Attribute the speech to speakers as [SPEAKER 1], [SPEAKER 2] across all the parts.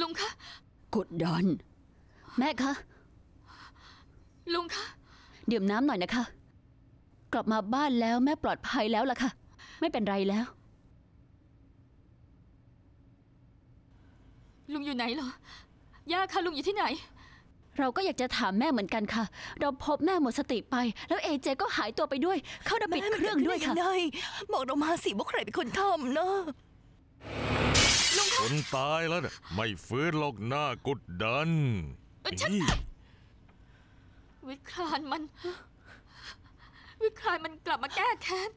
[SPEAKER 1] ลุงคะ
[SPEAKER 2] กดดันแม่คะลุงคะดื่มน้ำหน่อยนะคะ กลับมาบ้านแล้วแม่ปลอดภัยแล้วล่ะค่ะ ไม่เป็นไรแล้ว
[SPEAKER 1] ลุงอยู่ไหนเหรอย่าคะลุงอยู่ที่ไหน
[SPEAKER 2] เราก็อยากจะถามแม่เหมือนกันค่ะ เราพบแม่หมดสติไป แล้วเอเจก็หายตัวไปด้วย เขาดับปิดเครื่องด้วยค่ะแม่มนเ้ไงบอกเรามาสิว่าใครเป็นคนทำเนาะ
[SPEAKER 3] คนตายแล้วนะไม่ฟื้นหรอกหน้ากุดดันฉัน
[SPEAKER 1] วิครานมัน วิครานมันกลับมาแก้แค้น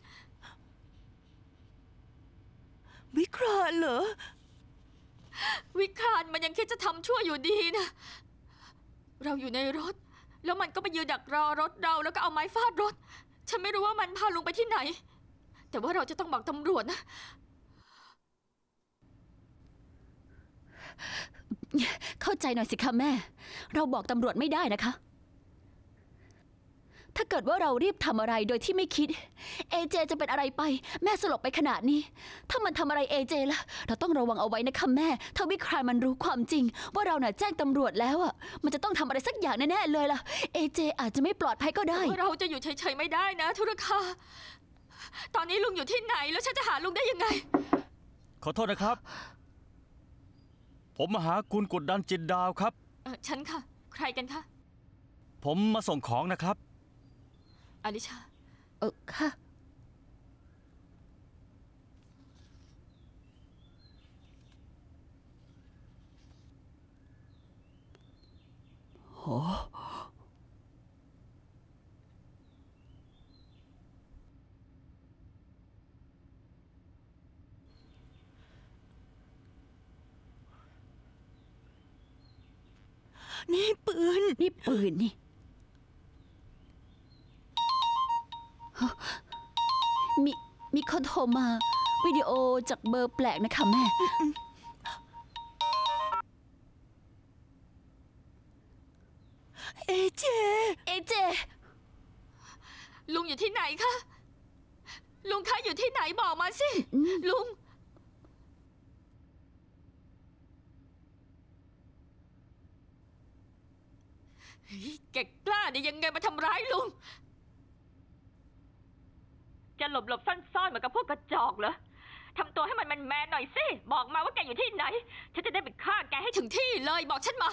[SPEAKER 1] วิครานเหรอวิครานมันยังคิดจะทำชั่วอยู่ดีนะ เราอยู่ในรถแล้วมันก็ไปยืนดักรอรถเรา แล้วก็เอาไม้ฟาดรถ ฉันไม่รู้ว่ามันพาลุงไปที่ไหน แต่ว่าเราจะต้องบอกตำรวจนะ
[SPEAKER 2] เข้าใจหน่อยสิคะแม่ เราบอกตำรวจไม่ได้นะคะ ถ้าเกิดว่าเรารีบทำอะไรโดยที่ไม่คิด เอเจจะเป็นอะไรไป แม่สลบไปขนาดนี้ ถ้ามันทำอะไรเอเจล่ะเราต้องระวังเอาไว้นะคะแม่ ถ้าวิครายมันรู้ความจริง ว่าเราน่ะแจ้งตำรวจแล้วอ่ะ มันจะต้องทำอะไรสักอย่างแน่ๆเลยล่ะเอเจอาจจะไม่ปลอดภัยก็ได้
[SPEAKER 1] เราจะอยู่เฉยๆไม่ได้นะทุรคาตอนนี้ลุงอยู่ที่ไหนแล้วฉันจะหาลุงได้ยังไง
[SPEAKER 4] ขอโทษนะครับผมมาหาคุณกดดันจิตดาวครับ
[SPEAKER 1] เออฉันค่ะ ใครกันคะ
[SPEAKER 4] ผมมาส่งของนะครับ
[SPEAKER 1] อลิชาเออค่ะ
[SPEAKER 2] โอ้นี่ปืนนี่ปืนนี่มีมีคนโทรมา วิดีโอจากเบอร์แปลกนะคะแม่
[SPEAKER 1] เอเจเอเจลุงอยู่ที่ไหนคะ ลุงคะอยู่ที่ไหนบอกมาสิ ลุงแกกล้าได้ยังไงมาทำร้ายลุง จะหลบหลบซ่อนซ่อนเหมือนกับพวกกระจอกเหรอทำตัวให้มันแมนหน่อยสิ บอกมาว่าแกอยู่ที่ไหน ฉันจะได้ไปฆ่าแกให้ถึงที่เลย บอกฉันมา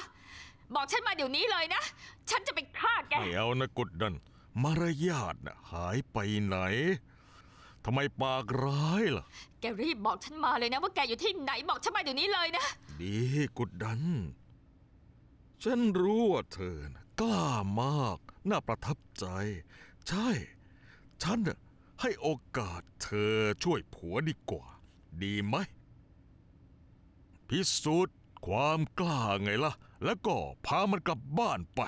[SPEAKER 1] บอกฉันมาเดี๋ยวนี้เลยนะ ฉันจะไปฆ่าแกไม่
[SPEAKER 3] เอานะกุดดัน มารยาทน่ะหายไปไหนทำไมปากร้ายล่ะ
[SPEAKER 1] แกรีบบอกฉันมาเลยนะ ว่าแกอยู่ที่ไหน บอกฉันมาเดี๋ยวนี้เลยนะ
[SPEAKER 3] ดีกุดดันฉันรู้ว่าเธอกล้ามาก น่าประทับใจ ใช่ ฉันให้โอกาสเธอช่วยผัวดีกว่า ดีไหม พิสูจน์ความกล้าไงล่ะ แล้วก็พามันกลับบ้านไป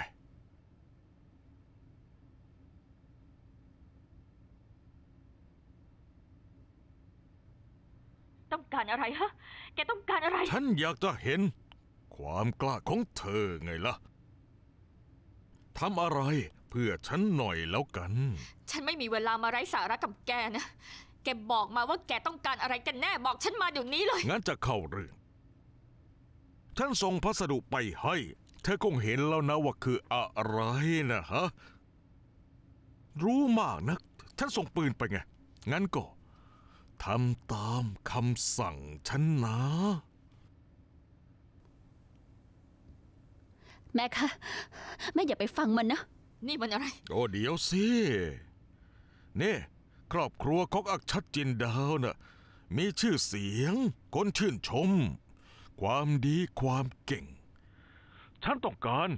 [SPEAKER 1] ต้องการอะไรฮะ แกต้องการอะไร ฉันอย
[SPEAKER 3] ากจะเห็นความกล้าของเธอไงล่ะ ทำอะไรเพื่อฉันหน่อยแล้วกัน
[SPEAKER 1] ฉันไม่มีเวลามาไร้สาระกับแกนะ แกบอกมาว่าแกต้องการอะไรกันแน่บอกฉันมาเดี๋ยวนี้เลย
[SPEAKER 3] งั้นจะเข้าเรื่อง ฉันส่งพัสดุไปให้ เธอคงเห็นแล้วนะว่าคืออะไรนะฮะ รู้มากนะักฉันส่งปืนไปไง งั้นก็ทำตามคำสั่งฉันนะ
[SPEAKER 2] แม่คะแม่อย่าไปฟังมันนะ นี่มันอะไร
[SPEAKER 3] โอ้เดี๋ยวสิ นี่ ครอบครัวของอักชัดจินดาวน่ะ มีชื่อเสียง คนชื่นชม ความดีความเก่ง ฉันต้องการ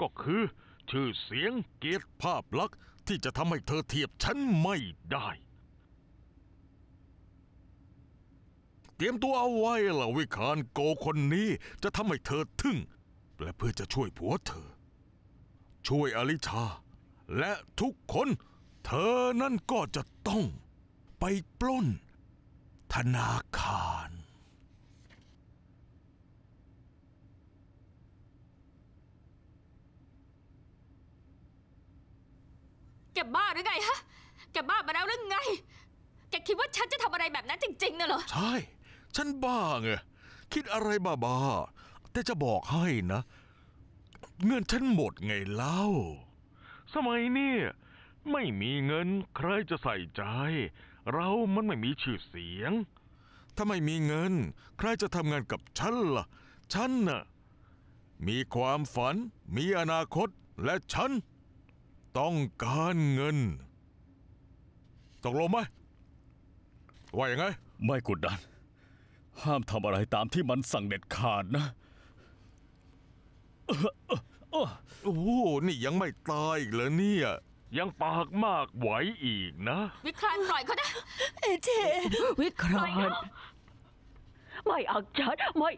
[SPEAKER 3] ก็คือ ชื่อเสียงเกียรติภาพลักษณ์ที่จะทำให้เธอเทียบฉันไม่ได้ เตรียมตัวเอาไว้ล่ะวิคารโกคนนี้จะทำให้เธอทึ่งและเพื่อจะช่วยผัวเธอ ช่วยอลิชา และทุกคนเธอนั่นก็จะต้องไปปล้น ธนาคาร แ
[SPEAKER 1] กบ้าหรือไงฮะ แกบ้ามาแล้วหรือไง แกคิดว่าฉันจะทำอะไรแบบนั้นจริงๆนะเหรอ
[SPEAKER 3] ใช่ ฉันบ้าไงคิดอะไรบ้าต่จะบอกให้นะ เงินฉันหมดไงเล่า สมัยนี้ไม่มีเงินใครจะใส่ใจ เรามันไม่มีชื่อเสียง ถ้าไม่มีเงินใครจะทำงานกับฉันละ่ะฉันน่ะมีความฝัน มีอนาคตและฉันต้องการเงิน ตกลงไหมว่าอย่างไง ไม่กดดัน ห้ามทำอะไรตามที่มันสั่งเด็ดขาดนะโอ้โหนี่ยังไม่ตายอีกเหรอเนี่ย ยังปากมากไหวอีกนะ
[SPEAKER 1] วิครานปล่อยเขานะเอเจ
[SPEAKER 3] วิคราน
[SPEAKER 2] ไม่อักชัด ไม่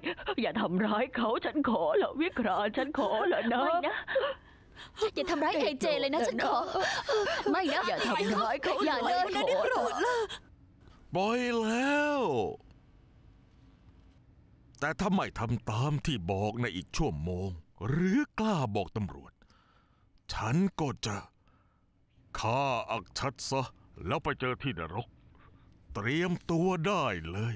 [SPEAKER 2] อย่าทำร้ายเขาฉันขอละวิครานฉันขอ
[SPEAKER 3] ละนะไม่นะ
[SPEAKER 2] อย่าทำร้ายเอเจเลยนะ ฉันขอ ไม่นะ อย่าทำร้ายเขาอย่าเลยขอโกรธละ
[SPEAKER 3] ปล่อยแล้ว แต่ถ้าไม่ทำตามที่บอกในอีกชั่วโมงหรือกล้าบอกตำรวจ ฉันก็จะฆ่าอักชัดซะ แล้วไปเจอที่นรก เตรียมตัวได้เลย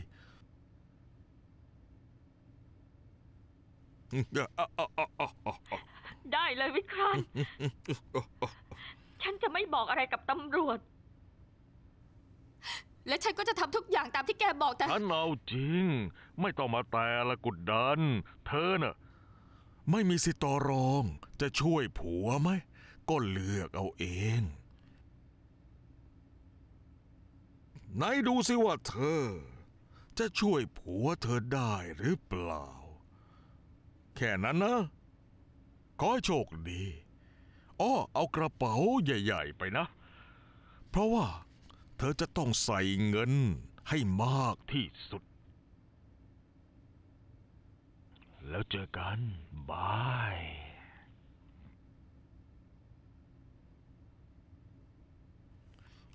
[SPEAKER 1] ได้เลยวิครัน ฉันจะไม่บอกอะไรกับตำรวจ และฉันก็จะทำทุกอย่างตามที่แกบอกแต่ ฉัน
[SPEAKER 3] เอาจริง ไม่ต้องมาแต่ละกุดดัน เธอเน่ะไม่มีสิทธิ์ต่อรองจะช่วยผัวไหม ก็เลือกเอาเอง ไหนดูสิว่าเธอ จะช่วยผัวเธอได้หรือเปล่า แค่นั้นนะขอโชคดีอ้อเอากระเป๋าใหญ่ๆไปนะ เพราะว่าเธอจะต้องใส่เงินให้มากที่สุด แล้วเจอกันบาย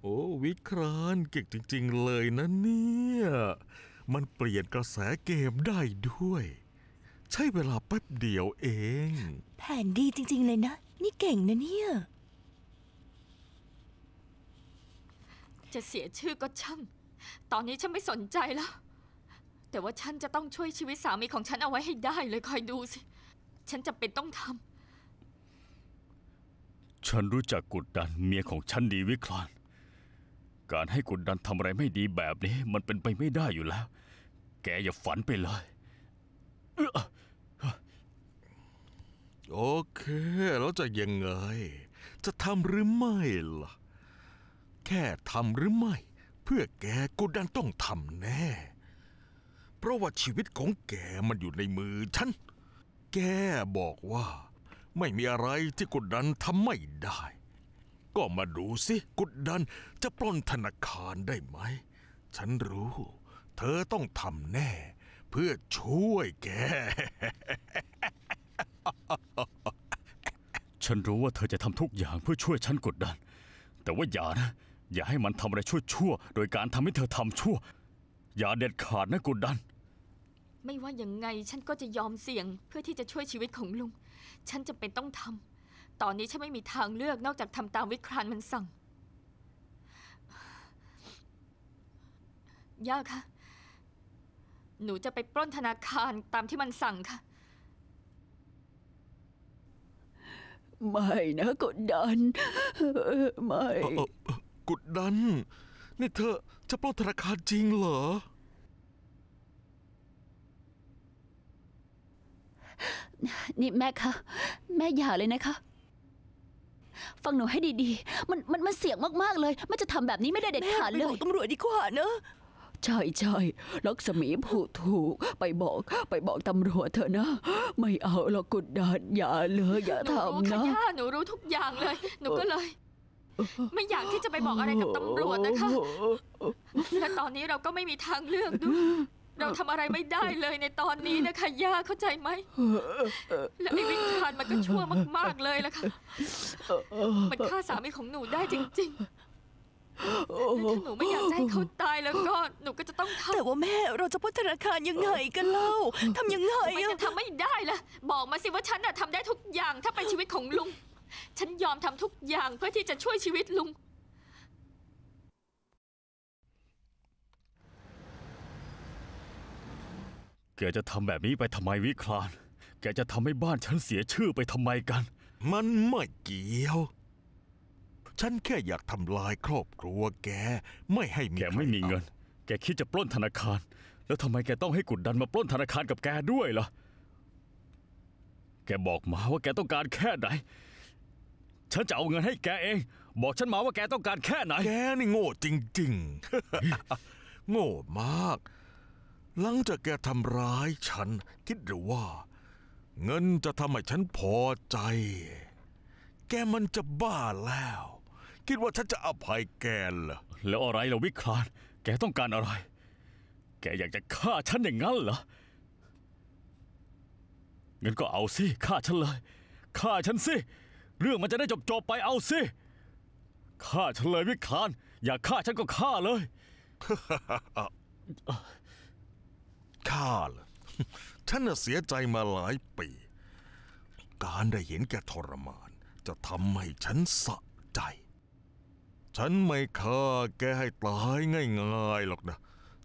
[SPEAKER 3] โอ้วิครานเก่งจริงๆเลยนะเนี่ย มันเปลี่ยนกระแสเกมได้ด้วย ใช้เวลาแป๊บเดียวเอง
[SPEAKER 2] แผนดีจริงๆเลยนะ นี่เก่งนะเนี่ย
[SPEAKER 1] จะเสียชื่อก็ช่าง ตอนนี้ฉันไม่สนใจแล้ว แต่ว่าฉันจะต้องช่วยชีวิตสามีของฉันเอาไว้ให้ได้เลยคอยดูสิฉันจำเป็นต้องท
[SPEAKER 4] ำ ฉันรู้จักกดดันเมียของฉันดีวิคลานการให้กดดันทำอะไรไม่ดีแบบนี้ มันเป็นไปไม่ได้อยู่แล้ว
[SPEAKER 3] แกอย่าฝันไปเลย โอเค แล้วจะยังไง จะทำหรือไม่ล่ะแค่ทำหรือไม่ เพื่อแกกูดันต้องทำแน่ เพราะว่าชีวิตของแกมันอยู่ในมือฉันแกบอกว่าไม่มีอะไรที่กุดดันทำไม่ได้ ก็มาดูสิกุดดันจะปล้นธนาคารได้ไหมฉันรู้ เธอต้องทำแน่ เพื่อช่วยแก
[SPEAKER 4] ฉันรู้ว่าเธอจะทำทุกอย่างเพื่อช่วยฉันกดดัน แต่ว่าอย่านะ อย่าให้มันทำอะไรชั่วๆโดยการทำให้เธอทำชั่ว อย่าเด็ดขาดนะกดดัน
[SPEAKER 1] ไม่ว่ายังไง ฉันก็จะยอมเสี่ยงเพื่อที่จะช่วยชีวิตของลุง ฉันจำเป็นต้องทำตอนนี้ฉันไม่มีทางเลือกนอกจากทำตามวิครานมันสั่งย่าคะหนูจะไปปล้นธนาคารตามที่มันสั่งค่ะ
[SPEAKER 2] ไม่นะ กดดันไม่
[SPEAKER 3] กุดดัน นี่เธอจะปล้นธนาคารจริงเหรอ
[SPEAKER 2] นี่แม่คะ แม่อย่าเลยนะคะ ฟังหนูให้ดีๆ มันมันมันเสี่ยงมากๆเลยไม่จะทำแบบนี้ไม่ได้เด็ดขาดเลยไปบอกตำรวจดีกว่าเนอะใช่ใช่ลักษมีผู้ถูก ไปบอกไปบอกตำรวจเถอะนะ ไม่เอาหรอกกดดันอย่าเลยอย่าหนูรู้ทำค่
[SPEAKER 1] ะนหนูรู้ทุกอย่างเลยหนูก็เลยไม่อยากที่จะไปบอกอะไรกับตำรวจนะคะและตอนนี้เราก็ไม่มีทางเลือกด้วยเราทำอะไรไม่ได้เลยในตอนนี้นะคะย่า เข้าใจไหมและไอ้วิญานมันก็ชั่วมากๆเลยล่ะค่ะ มันฆ่าสามีของหนูได้จริงๆถ้าหนูไม่อยากให้เขาตายแล้วก็หนูก็จะต้องทำแต่ว่าแม่ เราจะพัฒนาการยังไงกันเล่าทำยังไงม่จะทำไม่ได้ล่ะ บอกมาสิว่าฉันน่ะทำได้ทุกอย่างถ้าเป็นชีวิตของลุง ฉันยอมทำทุกอย่างเพื่อที่จะช่วยชีวิตลุง
[SPEAKER 4] แกจะทำแบบนี้ไปทำไมวิคลาน แกจะทำให้บ้านฉันเสียชื่อไปท
[SPEAKER 3] ำไมกัน มันไม่เกี่ยว ฉันแค่อยากทำลายครอบครัว แก ไม่ให้มีแกไม่มีเงิน แกคิดจะปล้นธนาคาร แล้วทำไมแ
[SPEAKER 4] กต้องให้กุดดันมาปล้นธนาคารกับแกด้วยล่ะ แกบอกมาว่าแกต้องการแค่ไหน ฉันจะเอาเงินให้แกเอง บอกฉันมาว่าแกต้องการแค่ไหน
[SPEAKER 3] แกนี่โง่จริงๆ โง่มากหลังจากแกทำร้ายฉัน คิดหรือว่า เงินจะทำให้ฉันพอใจ แกมันจะบ้าแล้ว คิดว่าฉันจะอภัย
[SPEAKER 4] แกเหรอแล้วอะไรล่ะวิครานแกต้องการอะไร แกอยากจะฆ่าฉันอย่างนั้นเหรอเงินก็เอาสิฆ่าฉันเลยฆ่าฉันสิเรื่องมันจะได้จบจบไปเอาสิฆ่าฉันเลยวิคร
[SPEAKER 3] านอยากฆ่าฉันก็ฆ่าเลยข้าล่ะฉันเสียใจมาหลายปี การได้เห็นแกทรมาน จะทำให้ฉันสะใจ ฉันไม่ฆ่าแกให้ตายง่ายๆหรอกนะ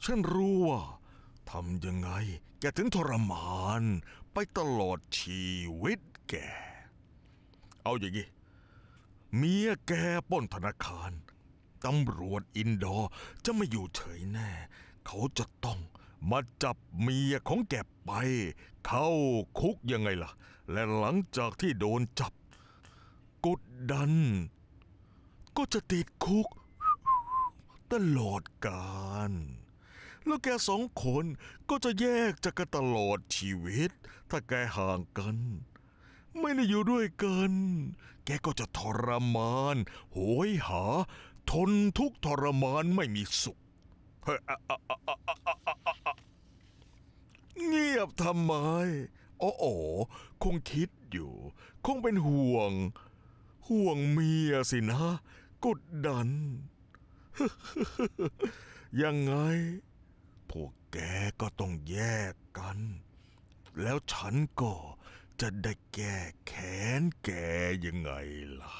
[SPEAKER 3] ฉันรู้ว่าทำยังไงแกถึงทรมาน ไปตลอดชีวิตแก เอาอย่างนี้ เมียแกป้นธนาคารตำรวจอินดอร์ จะไม่อยู่เฉยแน่ เขาจะต้องมาจับเมียของแกไป เข้าคุกยังไงล่ะ และหลังจากที่โดนจับกดดันก็จะติดคุกตลอดกาลแล้วแกสองคนก็จะแยกจากกันตลอดชีวิต ถ้าแกห่างกัน ไม่ได้อยู่ด้วยกันแกก็จะทรมาน โหยหา ทนทุกทรมานไม่มีสุขเงียบทำไม โอ้โอคงคิดอยู่ คงเป็นห่วง ห่วงเมียสินะกดดัน ยังไง พวกแกก็ต้องแยกกัน แล้วฉันก็จะได้แก้แค้นแกยังไงล่ะ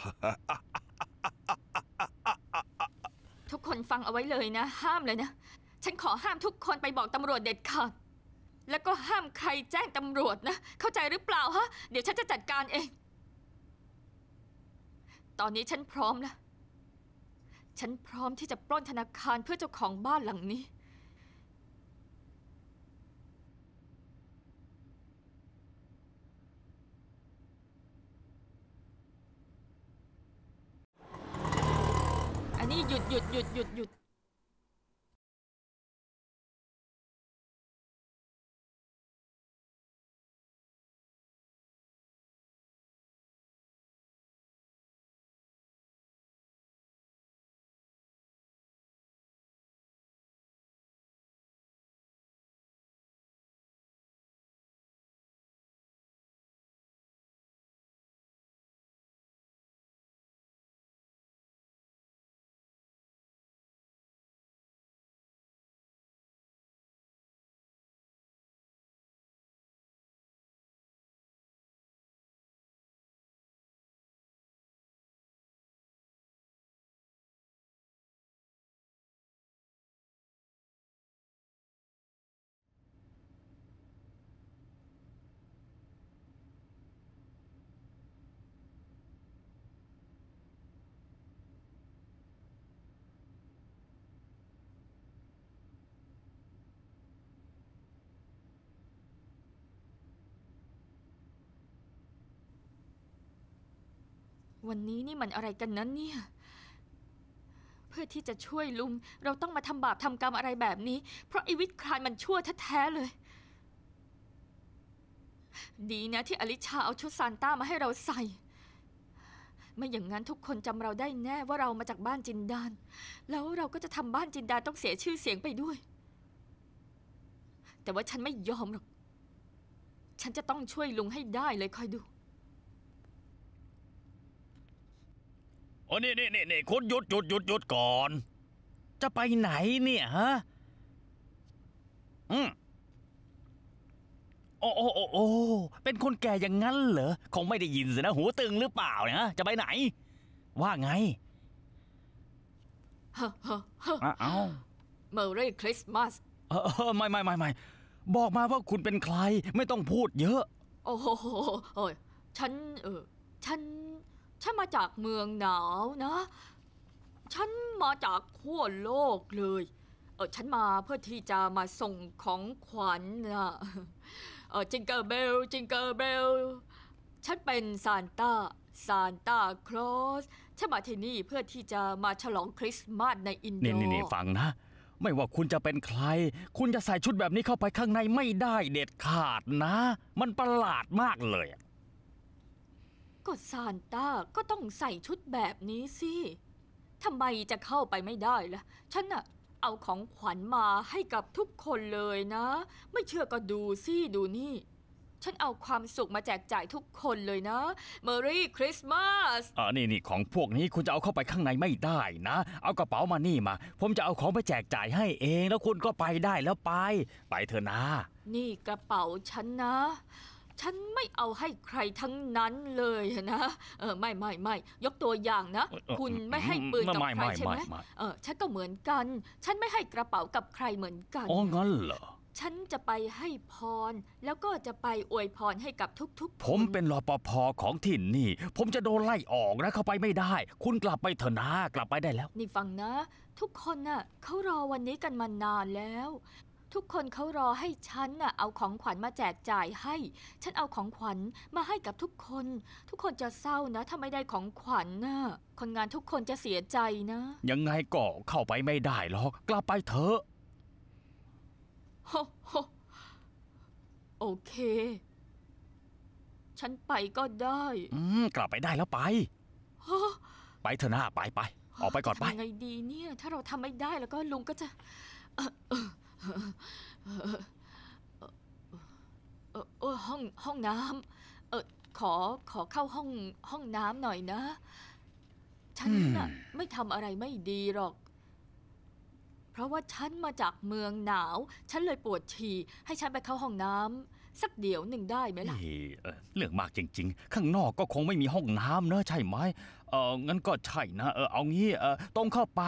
[SPEAKER 1] ทุกคนฟังเอาไว้เลยนะ ห้ามเลยนะ ฉันขอห้ามทุกคนไปบอกตำรวจเด็ดขาด แล้วก็ห้ามใครแจ้งตำรวจนะ เข้าใจหรือเปล่าฮะเดี๋ยวฉันจะจัดการเอง ตอนนี้ฉันพร้อมแล้ว ฉันพร้อมที่จะปล้นธนาคารเพื่อเจ้าของบ้านหลังนี้
[SPEAKER 2] นี่หย
[SPEAKER 3] ุดหยุดหยุดหยุดหยุด
[SPEAKER 1] วันนี้นี่มันอะไรกันนั้นเนี่ย เพื่อที่จะช่วยลุง เราต้องมาทำบาปทำกรรมอะไรแบบนี้ เพราะไอวิทครานมันชั่วแท้ๆเลย ดีนะที่อลิชาเอาชุดซานต้ามาให้เราใส่ ไม่อย่างนั้นทุกคนจำเราได้แน่ ว่าเรามาจากบ้านจินดานแล้วเราก็จะทำบ้านจินดานต้องเสียชื่อเสียงไปด้วย แต่ว่าฉันไม่ยอมหรอก ฉันจะต้องช่วยลุงให้ได้เลยคอยดู
[SPEAKER 4] โอ้นี่นี่นี่นี่คุณหยุดหยุดหยุดหยุดก่อน จะไปไหนเนี่ยฮะอืมโอ้โอ้โอ้โอ้เป็นคนแก่อย่างนั้นเหรอ คงไม่ได้ยินสินะหูตึงหรือเปล่าเนี่ยฮะ จะไปไหน ว่าไง
[SPEAKER 1] อ้าเมอร์รี่คริสต์มาส
[SPEAKER 4] เออไม่ไม่ไม่ไม่ บอกมาว่าคุณเป็นใคร ไม่ต้องพูดเยอะ
[SPEAKER 1] โอ้โหฉันเออ ฉันฉันมาจากเมืองหนาวนะ ฉันมาจากขั้วโลกเลย เออฉันมาเพื่อที่จะมาส่งของขวัญนะเออจิงเกอร์เบล จิงเกอร์เบล ฉันเป็นซานต้า ซานต้าคลอส ฉันมาที่นี่เพื่อที่จะมาฉลองคริสต์มาสในอินโดนี่นี่นี่ฟ
[SPEAKER 4] ังนะ ไม่ว่าคุณจะเป็นใคร คุณจะใส่ชุดแบบนี้เข้าไปข้างในไม่ได้เด็ดขาดนะ มันประหลาดมากเลย
[SPEAKER 1] ก็ซานต้าก็ต้องใส่ชุดแบบนี้สิทำไมจะเข้าไปไม่ได้ล่ะ ฉันน่ะเอาของขวัญมาให้กับทุกคนเลยนะ ไม่เชื่อก็ดูสิ ดูนี่ ฉันเอาความสุขมาแจกจ่ายทุกคนเลยนะ เมอรี่คริสต์มาส
[SPEAKER 4] อ่านี่นี่ของพวกนี้คุณจะเอาเข้าไปข้างในไม่ได้นะ เอากระเป๋ามานี่มา ผมจะเอาของไปแจกจ่ายให้เอง แล้วคุณก็ไปได้แล้วไป ไปเถอะนะ
[SPEAKER 1] นี่กระเป๋าฉันนะฉันไม่เอาให้ใครทั้งนั้นเลยนะ เออไม่ไม่ไม่ยกตัวอย่างนะ คุณไม่ให้ปืนกับใครใช่ไหมเออฉันก็เหมือนกัน ฉันไม่ให้กระเป๋ากับใครเหมือนกันอ๋องั้นเหรอฉันจะไปให้พรแล้วก็จะไปอวยพรให้กับทุกๆ ผม
[SPEAKER 4] เป็นรปภของถิ่นนี่ ผมจะโดนไล่ออกนะเข้าไปไม่ได้ คุณกลับไปเถอะนะกลับไปได้แล้ว
[SPEAKER 1] นี่ฟังนะ ทุกคนน่ะเขารอวันนี้กันมานานแล้วทุกคนเขารอให้ฉันน่ะเอาของขวัญมาแจกจ่ายให้ ฉันเอาของขวัญมาให้กับทุกคน ทุกคนจะเศร้านะถ้าไม่ได้ของขวัญน่ะ คนงานทุกคนจะเสียใจนะ
[SPEAKER 4] ยังไงก็เข้าไปไม่ได้หรอกกลับไปเถอะ
[SPEAKER 1] โอเค ฉันไปก็ได้
[SPEAKER 4] อืมกลับไปได้แล้วไป ไปเถอะหน้าไปไปออกไปก่อนไปยัง
[SPEAKER 1] ไงดีเนี่ย ถ้าเราทำไม่ได้แล้วก็ลุงก็จะเออห้องห้องน้ำเออขอขอเข้าห้องห้องน้ำหน่อยนะ ฉันน่ะไม่ทำอะไรไม่ดีหรอก เพราะว่าฉันมาจากเมืองหนาว ฉันเลยปวดฉี่ ให้ฉันไปเข้าห้องน้ำสักเดี๋ยวหนึ่งได้ไหมล่ะ
[SPEAKER 4] เเรื่องมากจริง ๆ ข้างนอกก็คงไม่มีห้องน้ำเนอะใช่ไหมเอองั้นก็ใช่นะเออเอางี้เออต้องเข้าไป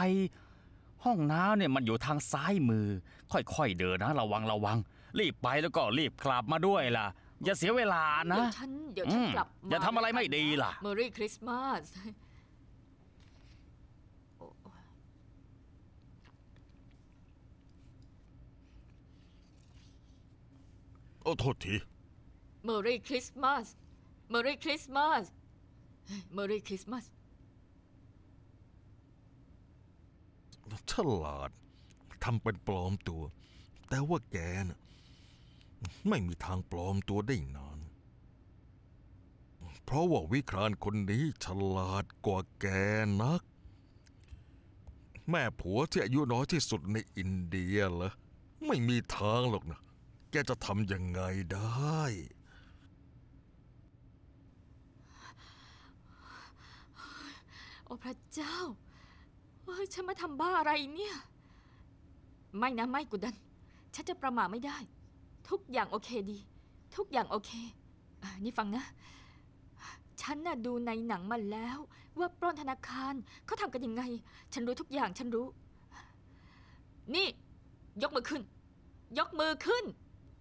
[SPEAKER 4] ห้องน้ำเนี่ยมันอยู่ทางซ้ายมือ ค่อยๆเดินนะ ระวังระวัง รีบไปแล้วก็รีบกลับมาด้วยล่ะ อย่าเสียเวลานะเดี๋ยวฉัน เดี๋ยวฉันกลับอย่าทำอะไรไม่ดีล่ะ
[SPEAKER 1] เมอรี่คริสต์มาสโอ้โทษทีเมอรี่คริสต์มาสเมอรี่คริสต์มาสเมอรี่คริสต์มาส
[SPEAKER 3] ฉลาดทำเป็นปลอมตัว แต่ว่าแกน่ะ ไม่มีทางปลอมตัวได้นาน เพราะว่าวิครานคนนี้ ฉลาดกว่าแกนัก แม่ผัวที่อายุน้อยที่สุดในอินเดียเหรอไม่มีทางหรอกนะ แกจะทำยังไงได้
[SPEAKER 1] โอ้ พระเจ้าอ้ยฉันมาทำบ้าอะไรเนี่ย ไม่นะไม่กุดัน ฉันจะประมาทไม่ได้ ทุกอย่างโอเคดี ทุกอย่างโอเคอนี่ฟังนะ ฉันน่ะดูในหนังมาแล้ว ว่าปล้นธนาคารเขาทำกันยังไง ฉันรู้ทุกอย่างฉันรู้ นี่ ยกมือขึ้น ยกมือขึ้น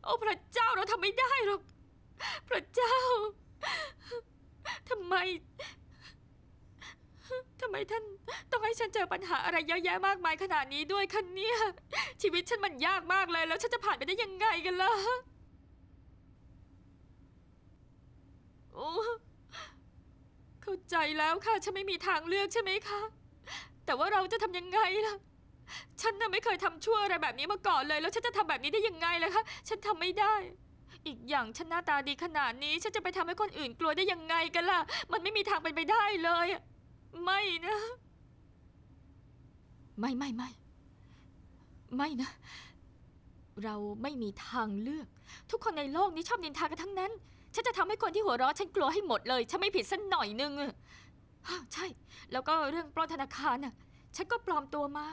[SPEAKER 1] โอ้พระเจ้าเราทำไม่ได้หรอกพระเจ้าทำไมทำไมท่าน ต้องให้ฉันเจอปัญหาอะไรเยอะแยะมากมายขนาดนี้ด้วยคะเนี่ยชีวิตฉันมันยากมากเลยแล้วฉันจะผ่านไปได้ยังไงกันล่ะโอ้เข้าใจแล้วค่ะฉันไม่มีทางเลือกใช่ไหมคะ แต่ว่าเราจะทำยังไงล่ะ ฉันน่ะไม่เคยทำชั่วอะไรแบบนี้มาก่อนเลย แล้วฉันจะทำแบบนี้ได้ยังไงล่ะคะ ฉันทำไม่ได้ อีกอย่างฉันหน้าตาดีขนาดนี้ ฉันจะไปทำให้คนอื่นกลัวได้ยังไงกันล่ะ มันไม่มีทางเป็นไปได้เลยไม่นะ ไม่ไม่ไม่ไม่นะ เราไม่มีทางเลือก ทุกคนในโลกนี้ชอบนินทากันทั้งนั้น ฉันจะทำให้คนที่หัวเราะฉันกลัวให้หมดเลย ฉันไม่ผิดสักหน่อยนึงอะใช่ แล้วก็เรื่องปล้นธนาคารน่ะ ฉันก็ปลอมตัวมา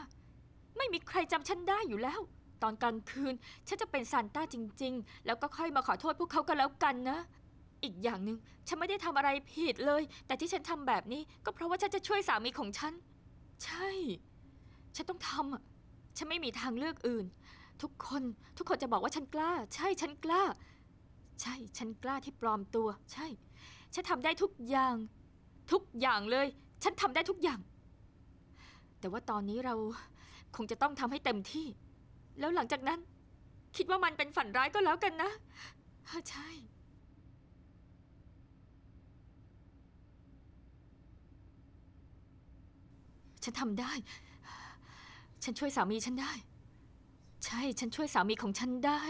[SPEAKER 1] ไม่มีใครจำฉันได้อยู่แล้ว ตอนกลางคืนฉันจะเป็นซานต้าจริงๆ แล้วก็ค่อยมาขอโทษพวกเขาก็แล้วกันนะอีกอย่างหนึ่งฉันไม่ได้ทำอะไรผิดเลย แต่ที่ฉันทำแบบนี้ก็เพราะว่าฉันจะช่วยสามีของฉัน ใช่ ฉันต้องทำอะฉันไม่มีทางเลือกอื่น ทุกคนทุกคนจะบอกว่าฉันกล้า ใช่ฉันกล้า ใช่ ฉันกล้าที่ปลอมตัว ใช่ ฉันทำได้ทุกอย่าง ทุกอย่างเลย ฉันทำได้ทุกอย่าง แต่ว่าตอนนี้เราคงจะต้องทำให้เต็มที่ แล้วหลังจากนั้น คิดว่ามันเป็นฝันร้ายก็แล้วกันนะใช่ฉันทำได้ ฉันช่วยสามีฉันได้ ใช่ ฉันช่วยสามีของฉันได้